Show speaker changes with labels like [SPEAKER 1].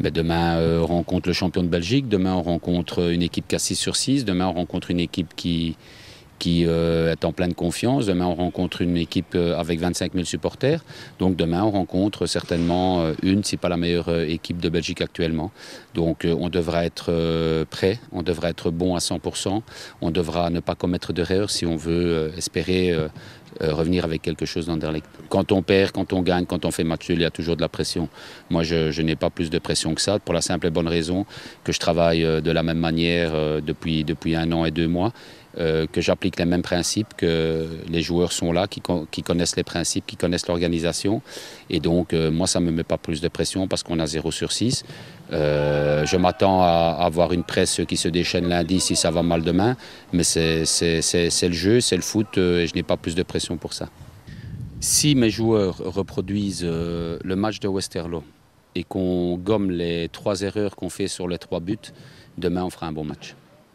[SPEAKER 1] Ben, demain euh, on rencontre le champion de Belgique, demain on rencontre euh, une équipe 6 sur 6, demain on rencontre une équipe qui, qui euh, est en pleine confiance, demain on rencontre une équipe avec 25 000 supporters, donc demain on rencontre certainement une, si pas la meilleure équipe de Belgique actuellement. Donc on devra être prêt, on devra être bon à 100%, on devra ne pas commettre d'erreur si on veut espérer euh, revenir avec quelque chose dans derrière. Quand on perd, quand on gagne, quand on fait match il y a toujours de la pression. Moi, je, n'ai pas plus de pression que ça, pour la simple et bonne raison que je travaille euh, de la même manière euh, depuis, depuis un an et deux mois. que j'applique les mêmes principes, que les joueurs sont là, qui, connaissent les principes, qui connaissent l'organisation. Et donc, moi, ça ne me met pas plus de pression parce qu'on a 0 sur 6. Euh, je m'attends à avoir une presse qui se déchaîne lundi si ça va mal demain, mais c'est le jeu, c'est le foot euh, et je n'ai pas plus de pression pour ça. Si mes joueurs reproduisent euh, le match de Westerlo et qu'on gomme les trois erreurs qu'on fait sur les trois buts, demain on fera un bon match.